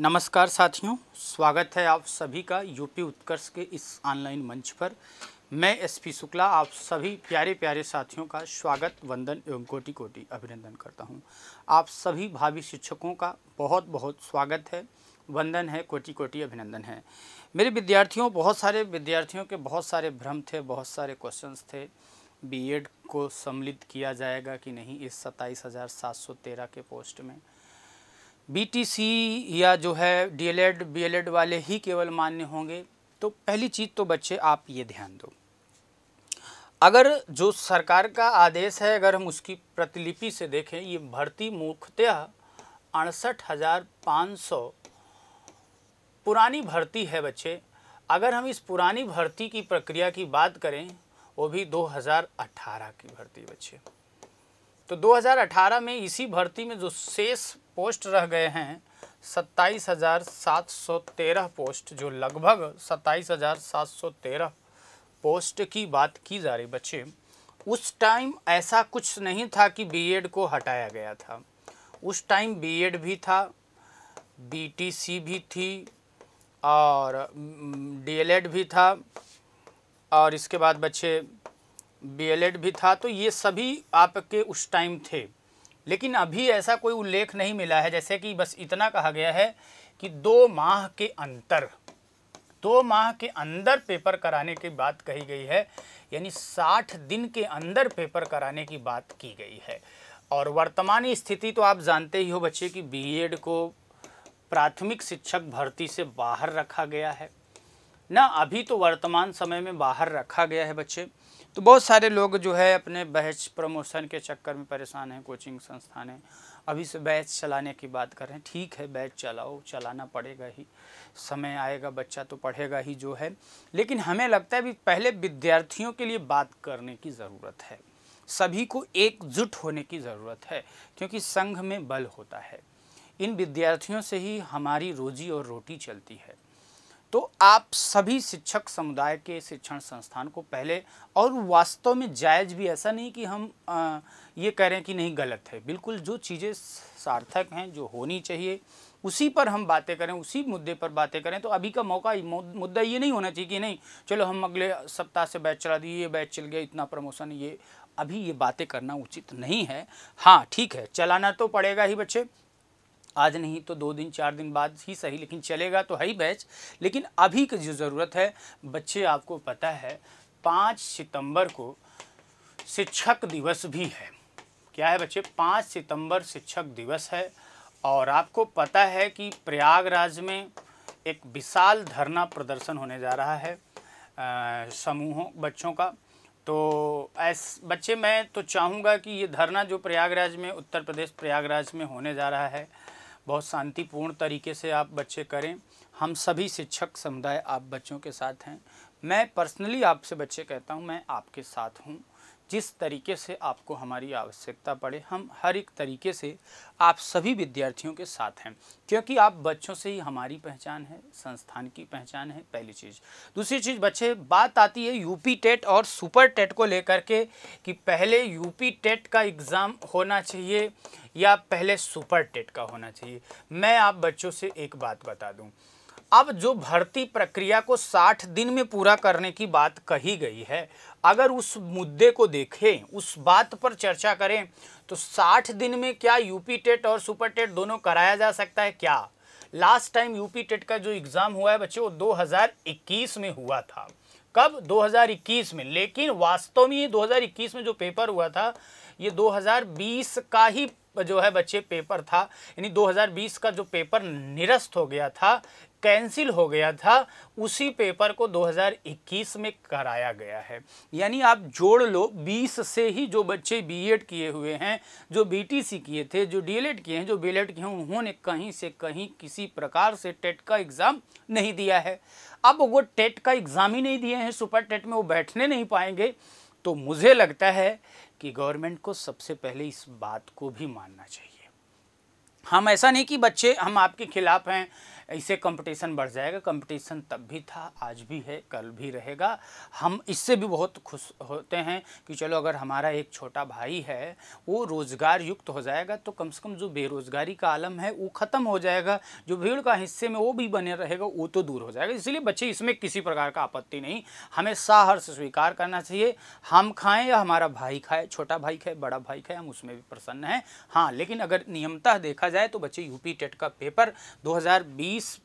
नमस्कार साथियों स्वागत है आप सभी का यूपी उत्कर्ष के इस ऑनलाइन मंच पर मैं एसपी शुक्ला आप सभी प्यारे प्यारे साथियों का स्वागत वंदन एवं कोटि कोटि अभिनंदन करता हूं आप सभी भावी शिक्षकों का बहुत बहुत स्वागत है वंदन है कोटि कोटि अभिनंदन है मेरे विद्यार्थियों बहुत सारे विद्यार्थियों के बहुत सारे भ्रम थे बहुत सारे क्वेश्चंस थे बीएड को सम्मिलित किया जाएगा कि नहीं इस सत्ताईस के पोस्ट में बीटीसी या जो है डीएलएड बीएलएड वाले ही केवल मान्य होंगे तो पहली चीज़ तो बच्चे आप ये ध्यान दो अगर जो सरकार का आदेश है अगर हम उसकी प्रतिलिपि से देखें ये भर्ती मुख्यतः अड़सठ हज़ार पाँच सौ पुरानी भर्ती है बच्चे अगर हम इस पुरानी भर्ती की प्रक्रिया की बात करें वो भी 2018 की भर्ती बच्चे तो 2018 में इसी भर्ती में जो शेष पोस्ट रह गए हैं सत्ताईस हज़ार सात सौ तेरह पोस्ट जो लगभग सत्ताईस हज़ार सात सौ तेरह पोस्ट की बात की जा रही बच्चे उस टाइम ऐसा कुछ नहीं था कि बीएड को हटाया गया था उस टाइम बीएड भी था बीटीसी भी थी और डीएलएड भी था और इसके बाद बच्चे बीएलएड भी था तो ये सभी आपके उस टाइम थे लेकिन अभी ऐसा कोई उल्लेख नहीं मिला है जैसे कि बस इतना कहा गया है कि दो माह के अंतर दो माह के अंदर पेपर कराने की बात कही गई है यानी साठ दिन के अंदर पेपर कराने की बात की गई है और वर्तमान स्थिति तो आप जानते ही हो बच्चे कि बीएड को प्राथमिक शिक्षक भर्ती से बाहर रखा गया है ना अभी तो वर्तमान समय में बाहर रखा गया है बच्चे तो बहुत सारे लोग जो है अपने बैच प्रमोशन के चक्कर में परेशान हैं कोचिंग संस्थानें अभी से बैच चलाने की बात कर रहे हैं ठीक है बैच चलाओ चलाना पड़ेगा ही समय आएगा बच्चा तो पढ़ेगा ही जो है लेकिन हमें लगता है भी पहले विद्यार्थियों के लिए बात करने की ज़रूरत है सभी को एकजुट होने की ज़रूरत है क्योंकि संघ में बल होता है इन विद्यार्थियों से ही हमारी रोजी और रोटी चलती है तो आप सभी शिक्षक समुदाय के शिक्षण संस्थान को पहले और वास्तव में जायज़ भी ऐसा नहीं कि हम आ, ये कह रहे हैं कि नहीं गलत है बिल्कुल जो चीज़ें सार्थक हैं जो होनी चाहिए उसी पर हम बातें करें उसी मुद्दे पर बातें करें तो अभी का मौका मुद्दा ये नहीं होना चाहिए कि नहीं चलो हम अगले सप्ताह से बैच चला दिए ये बैच चल गया इतना प्रमोशन ये अभी ये बातें करना उचित नहीं है हाँ ठीक है चलाना तो पड़ेगा ही बच्चे आज नहीं तो दो दिन चार दिन बाद ही सही लेकिन चलेगा तो है ही बैच लेकिन अभी की जो ज़रूरत है बच्चे आपको पता है पाँच सितंबर को शिक्षक दिवस भी है क्या है बच्चे पाँच सितंबर शिक्षक दिवस है और आपको पता है कि प्रयागराज में एक विशाल धरना प्रदर्शन होने जा रहा है समूहों बच्चों का तो ऐस बच्चे मैं तो चाहूँगा कि ये धरना जो प्रयागराज में उत्तर प्रदेश प्रयागराज में होने जा रहा है बहुत शांतिपूर्ण तरीके से आप बच्चे करें हम सभी शिक्षक समुदाय आप बच्चों के साथ हैं मैं पर्सनली आपसे बच्चे कहता हूँ मैं आपके साथ हूँ जिस तरीके से आपको हमारी आवश्यकता पड़े हम हर एक तरीके से आप सभी विद्यार्थियों के साथ हैं क्योंकि आप बच्चों से ही हमारी पहचान है संस्थान की पहचान है पहली चीज़ दूसरी चीज़ बच्चे बात आती है यूपी टेट और सुपर टेट को लेकर के कि पहले यूपी टेट का एग्ज़ाम होना चाहिए या पहले सुपर टेट का होना चाहिए मैं आप बच्चों से एक बात बता दूँ अब जो भर्ती प्रक्रिया को 60 दिन में पूरा करने की बात कही गई है अगर उस मुद्दे को देखें उस बात पर चर्चा करें तो 60 दिन में क्या यूपी टेट और सुपर टेट दोनों कराया जा सकता है क्या लास्ट टाइम यूपी टेट का जो एग्ज़ाम हुआ है बच्चे वो 2021 में हुआ था कब 2021 में लेकिन वास्तव में ये 2021 में जो पेपर हुआ था ये 2020 का ही जो है बच्चे पेपर था यानी 2020 का जो पेपर निरस्त हो गया था कैंसिल हो गया था उसी पेपर को 2021 में कराया गया है यानी आप जोड़ लो 20 से ही जो बच्चे बीएड किए हुए हैं जो बीटीसी किए थे जो डीएलएड किए हैं जो बीएलएड किए हैं उन्होंने कहीं से कहीं किसी प्रकार से टेट का एग्ज़ाम नहीं दिया है अब वो टेट का एग्ज़ाम ही नहीं दिए हैं सुपर टेट में वो बैठने नहीं पाएंगे तो मुझे लगता है कि गवर्नमेंट को सबसे पहले इस बात को भी मानना चाहिए हम ऐसा नहीं कि बच्चे हम आपके खिलाफ़ हैं ऐसे कंपटीशन बढ़ जाएगा कंपटीशन तब भी था आज भी है कल भी रहेगा हम इससे भी बहुत खुश होते हैं कि चलो अगर हमारा एक छोटा भाई है वो रोज़गार युक्त हो जाएगा तो कम से कम जो बेरोज़गारी का आलम है वो ख़त्म हो जाएगा जो भीड़ का हिस्से में वो भी बने रहेगा वो तो दूर हो जाएगा इसलिए बच्चे इसमें किसी प्रकार का आपत्ति नहीं हमें साहर्ष स्वीकार करना चाहिए हम खाएँ या हमारा भाई खाए छोटा भाई खाए बड़ा भाई खाए हम उसमें भी प्रसन्न हैं हाँ लेकिन अगर नियमतः देखा जाए तो बच्चे यूपी टेट का पेपर दो इक्कीस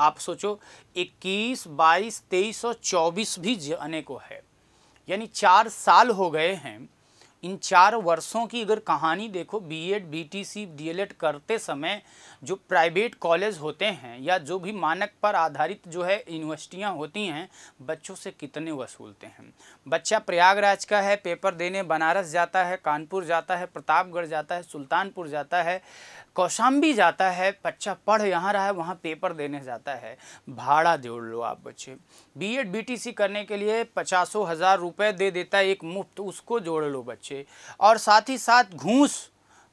आप सोचो इक्कीस बाईस तेईस और चौबीस भी जाने को है यानी चार साल हो गए हैं इन चार वर्षों की अगर कहानी देखो बीएड बीटीसी डीएलएड करते समय जो प्राइवेट कॉलेज होते हैं या जो भी मानक पर आधारित जो है यूनिवर्सिटियाँ होती हैं बच्चों से कितने वसूलते हैं बच्चा प्रयागराज का है पेपर देने बनारस जाता है कानपुर जाता है प्रतापगढ़ जाता है सुल्तानपुर जाता है कौशाम्बी जाता है बच्चा पढ़ यहाँ रहा है वहाँ पेपर देने जाता है भाड़ा जोड़ लो आप बच्चे B Ed B T C करने के लिए पचासों हज़ार रुपये दे देता है एक मुफ्त उसको जोड़ लो बच्चे और साथ ही साथ घूस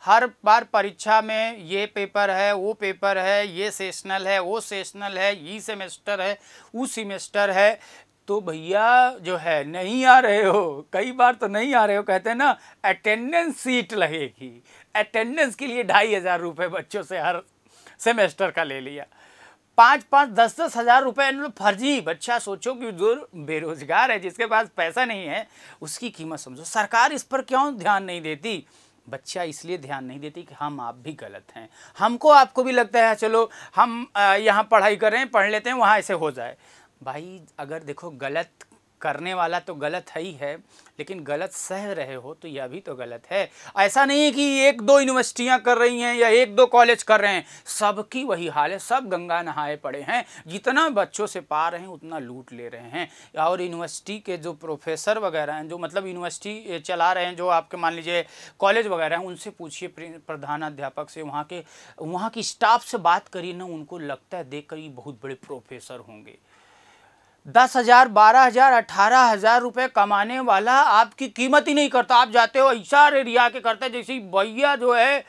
हर बार परीक्षा में ये पेपर है वो पेपर है ये सेशनल है वो सेशनल है ये सेमेस्टर है वो सेमेस्टर है तो भैया जो है नहीं आ रहे हो कई बार तो नहीं आ रहे हो कहते हैं ना अटेंडेंस सीट लगेगी अटेंडेंस के लिए ढाई हज़ार रुपये बच्चों से हर सेमेस्टर का ले लिया पाँच पाँच दस दस हज़ार रुपये फर्जी बच्चा सोचो कि जो बेरोजगार है जिसके पास पैसा नहीं है उसकी कीमत समझो सरकार इस पर क्यों ध्यान नहीं देती बच्चा इसलिए ध्यान नहीं देती कि हम आप भी गलत हैं हमको आपको भी लगता है चलो हम यहाँ पढ़ाई करें पढ़ लेते हैं वहाँ ऐसे हो जाए भाई अगर देखो गलत करने वाला तो गलत है ही है लेकिन गलत सह रहे हो तो यह भी तो गलत है ऐसा नहीं है कि एक दो यूनिवर्सिटियां कर रही हैं या एक दो कॉलेज कर रहे हैं सबकी वही हाल है सब गंगा नहाए पड़े हैं जितना बच्चों से पा रहे हैं उतना लूट ले रहे हैं और यूनिवर्सिटी के जो प्रोफेसर वगैरह हैं जो मतलब यूनिवर्सिटी चला रहे हैं जो आपके मान लीजिए कॉलेज वगैरह हैं उनसे पूछिए प्रधानाध्यापक से वहाँ के वहाँ की स्टाफ से बात करिए ना उनको लगता है देख कर ये बहुत बड़े प्रोफेसर होंगे दस हज़ार बारह हज़ार अठारह हज़ार रुपये कमाने वाला आपकी कीमत ही नहीं करता आप जाते हो ऐसा रिया के करते जैसे भैया जो है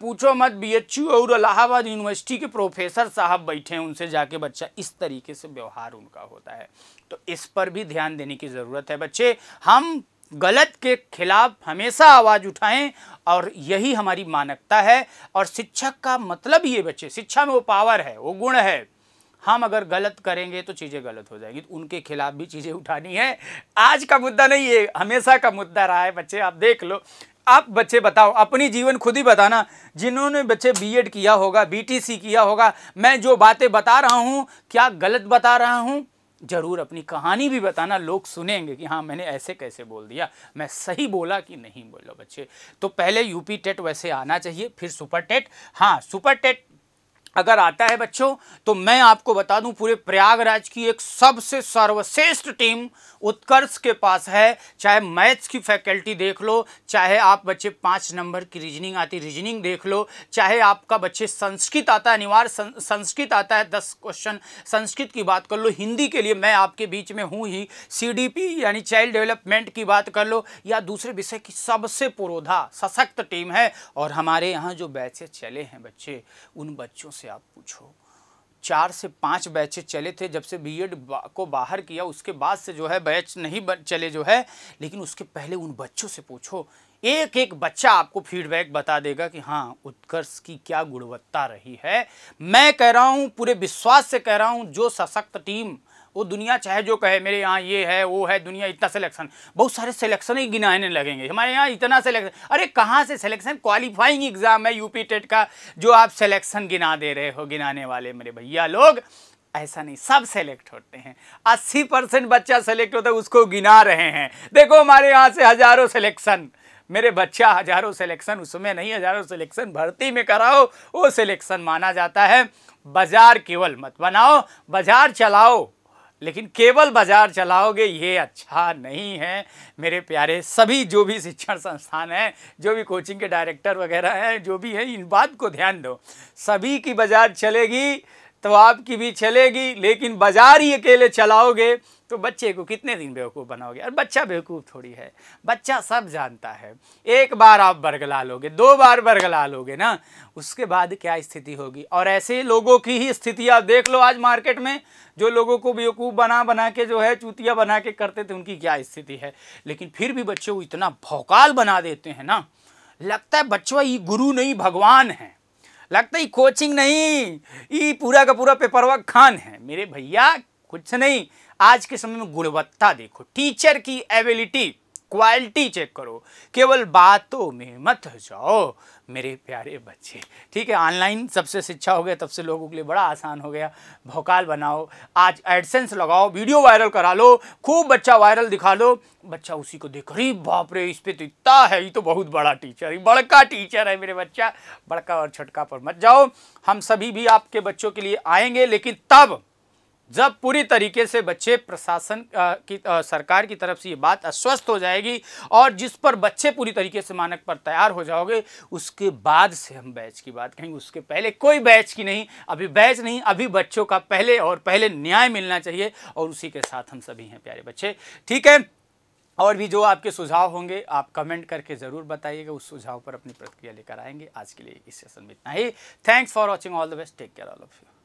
पूछो मत बीएचयू और इलाहाबाद यूनिवर्सिटी के प्रोफेसर साहब बैठे हैं उनसे जाके बच्चा इस तरीके से व्यवहार उनका होता है तो इस पर भी ध्यान देने की ज़रूरत है बच्चे हम गलत के खिलाफ हमेशा आवाज़ उठाएं और यही हमारी मानकता है और शिक्षक का मतलब ये बच्चे शिक्षा में वो पावर है वो गुण है हम अगर गलत करेंगे तो चीज़ें गलत हो जाएंगी तो उनके खिलाफ भी चीज़ें उठानी है आज का मुद्दा नहीं है हमेशा का मुद्दा रहा है बच्चे आप देख लो आप बच्चे बताओ अपनी जीवन खुद ही बताना जिन्होंने बच्चे बीएड किया होगा बीटीसी किया होगा मैं जो बातें बता रहा हूँ क्या गलत बता रहा हूँ ज़रूर अपनी कहानी भी बताना लोग सुनेंगे कि हाँ मैंने ऐसे कैसे बोल दिया मैं सही बोला कि नहीं बोला बच्चे तो पहले यूपी टेट वैसे आना चाहिए फिर सुपर टेट हाँ सुपर टेट अगर आता है बच्चों तो मैं आपको बता दूं पूरे प्रयागराज की एक सबसे सर्वश्रेष्ठ टीम उत्कर्ष के पास है चाहे मैथ्स की फैकल्टी देख लो चाहे आप बच्चे पाँच नंबर की रीजनिंग आती रीजनिंग देख लो चाहे आपका बच्चे संस्कृत आता है अनिवार्य संस्कृत आता है दस क्वेश्चन संस्कृत की बात कर लो हिंदी के लिए मैं आपके बीच में हूँ ही सी यानी चाइल्ड डेवलपमेंट की बात कर लो या दूसरे विषय की सबसे पुरोधा सशक्त टीम है और हमारे यहाँ जो बैचे चले हैं बच्चे उन बच्चों से आप पूछो चार से पाँच बैचे चले थे जब से बीएड को बाहर किया उसके बाद से जो है बैच नहीं चले जो है लेकिन उसके पहले उन बच्चों से पूछो एक एक बच्चा आपको फीडबैक बता देगा कि हाँ उत्कर्ष की क्या गुणवत्ता रही है मैं कह रहा हूँ पूरे विश्वास से कह रहा हूँ जो सशक्त टीम वो दुनिया चाहे जो कहे मेरे यहाँ ये है वो है दुनिया इतना सिलेक्शन बहुत सारे सिलेक्शन ही गिनाने लगेंगे हमारे यहाँ इतना सिलेक्शन अरे कहाँ से सिलेक्शन क्वालिफाइंग एग्ज़ाम है यूपी टेट का जो आप सिलेक्शन गिना दे रहे हो गिनाने वाले मेरे भैया लोग ऐसा नहीं सब सेलेक्ट होते हैं अस्सी परसेंट बच्चा सेलेक्ट होता है उसको गिना रहे हैं देखो हमारे यहाँ से हज़ारों सिलेक्शन मेरे बच्चा हज़ारों सिलेक्शन उसमें नहीं हज़ारों सिलेक्शन भर्ती में कराओ वो सिलेक्शन माना जाता है बाजार केवल मत बनाओ बाजार चलाओ लेकिन केवल बाजार चलाओगे ये अच्छा नहीं है मेरे प्यारे सभी जो भी शिक्षण संस्थान हैं जो भी कोचिंग के डायरेक्टर वगैरह हैं जो भी हैं इन बात को ध्यान दो सभी की बाजार चलेगी तो आपकी भी चलेगी लेकिन बाजार ही अकेले चलाओगे तो बच्चे को कितने दिन बेवकूफ़ बनाओगे और बच्चा बेवकूफ़ थोड़ी है बच्चा सब जानता है एक बार आप बरगला लोगे दो बार बरगला लोगे ना उसके बाद क्या स्थिति होगी और ऐसे लोगों की ही स्थिति आप देख लो आज मार्केट में जो लोगों को बेवकूफ़ बना बना के जो है चूतिया बना के करते थे उनकी क्या स्थिति है लेकिन फिर भी बच्चों को इतना भौकाल बना देते हैं ना लगता है बच्चों ये गुरु नहीं भगवान हैं लगता ही कोचिंग नहीं ये पूरा का पूरा वर्क खान है मेरे भैया कुछ नहीं आज के समय में गुणवत्ता देखो टीचर की एबिलिटी क्वालिटी चेक करो केवल बातों में मत जाओ मेरे प्यारे बच्चे ठीक है ऑनलाइन सबसे शिक्षा हो गया तब से लोगों के लिए बड़ा आसान हो गया भोकाल बनाओ आज एडसेंस लगाओ वीडियो वायरल करा लो खूब बच्चा वायरल दिखा लो बच्चा उसी को देख रही बाप रे इस पर तो इतना है ये तो बहुत बड़ा टीचर है बड़का टीचर है मेरे बच्चा बड़का और छटका पर मत जाओ हम सभी भी आपके बच्चों के लिए आएंगे लेकिन तब जब पूरी तरीके से बच्चे प्रशासन की आ, सरकार की तरफ से ये बात अस्वस्थ हो जाएगी और जिस पर बच्चे पूरी तरीके से मानक पर तैयार हो जाओगे उसके बाद से हम बैच की बात करेंगे उसके पहले कोई बैच की नहीं अभी बैच नहीं अभी बच्चों का पहले और पहले न्याय मिलना चाहिए और उसी के साथ हम सभी हैं प्यारे बच्चे ठीक है और भी जो आपके सुझाव होंगे आप कमेंट करके ज़रूर बताइएगा उस सुझाव पर अपनी प्रतिक्रिया लेकर आएंगे आज के लिए इस सेशन में इतना ही thanks for watching all the best take care all of you